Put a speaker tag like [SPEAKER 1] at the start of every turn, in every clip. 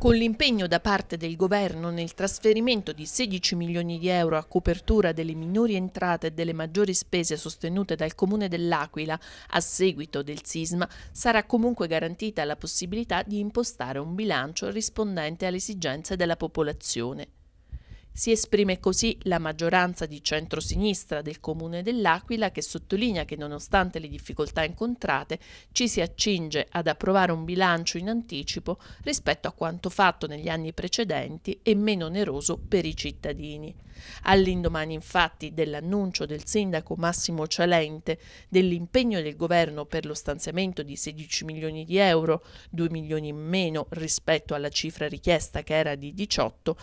[SPEAKER 1] Con l'impegno da parte del Governo nel trasferimento di 16 milioni di euro a copertura delle minori entrate e delle maggiori spese sostenute dal Comune dell'Aquila a seguito del sisma, sarà comunque garantita la possibilità di impostare un bilancio rispondente alle esigenze della popolazione. Si esprime così la maggioranza di centrosinistra del comune dell'Aquila che sottolinea che nonostante le difficoltà incontrate ci si accinge ad approvare un bilancio in anticipo rispetto a quanto fatto negli anni precedenti e meno oneroso per i cittadini. All'indomani infatti dell'annuncio del sindaco Massimo Celente dell'impegno del governo per lo stanziamento di 16 milioni di euro, 2 milioni in meno rispetto alla cifra richiesta che era di 18,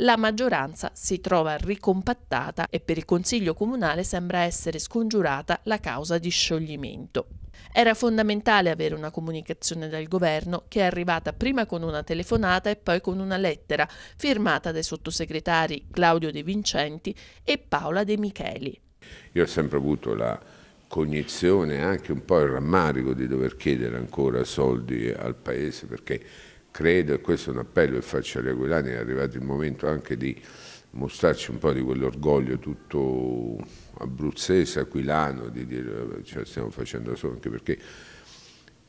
[SPEAKER 1] la maggioranza si trova ricompattata e per il Consiglio Comunale sembra essere scongiurata la causa di scioglimento. Era fondamentale avere una comunicazione dal governo che è arrivata prima con una telefonata e poi con una lettera firmata dai sottosegretari Claudio De Vincenti e Paola De Micheli.
[SPEAKER 2] Io ho sempre avuto la cognizione e anche un po' il rammarico di dover chiedere ancora soldi al Paese perché credo, e questo è un appello che faccio agli aquilani, è arrivato il momento anche di mostrarci un po' di quell'orgoglio tutto abruzzese, aquilano, di dire ce la stiamo facendo solo, anche perché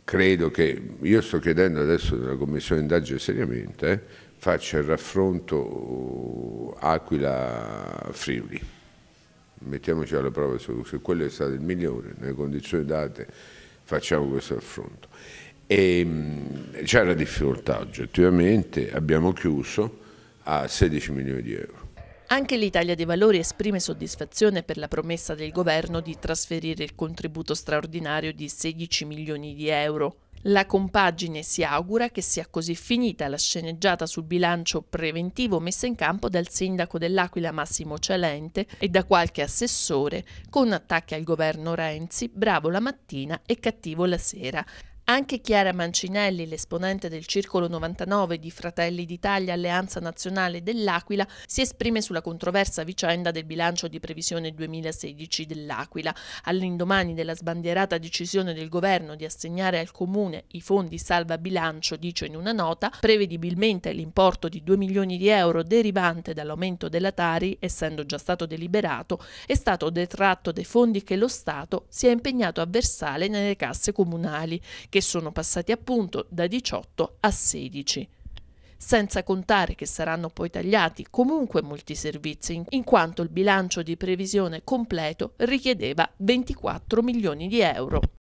[SPEAKER 2] credo che, io sto chiedendo adesso della commissione indagine seriamente, eh, faccia il raffronto Aquila-Friuli. Mettiamoci alla prova se quello è stato il migliore, nelle condizioni date facciamo questo raffronto. E, mm, c'è la difficoltà oggettivamente, abbiamo chiuso a 16 milioni di euro.
[SPEAKER 1] Anche l'Italia dei Valori esprime soddisfazione per la promessa del governo di trasferire il contributo straordinario di 16 milioni di euro. La compagine si augura che sia così finita la sceneggiata sul bilancio preventivo messa in campo dal sindaco dell'Aquila Massimo Celente e da qualche assessore con attacchi al governo Renzi, bravo la mattina e cattivo la sera, anche Chiara Mancinelli, l'esponente del Circolo 99 di Fratelli d'Italia Alleanza Nazionale dell'Aquila, si esprime sulla controversa vicenda del bilancio di previsione 2016 dell'Aquila. All'indomani della sbandierata decisione del governo di assegnare al comune i fondi salva bilancio, dice in una nota, prevedibilmente l'importo di 2 milioni di euro derivante dall'aumento della Tari, essendo già stato deliberato, è stato detratto dai fondi che lo Stato si è impegnato a versare nelle casse comunali, che che sono passati appunto da 18 a 16 senza contare che saranno poi tagliati comunque molti servizi, in quanto il bilancio di previsione completo richiedeva 24 milioni di euro.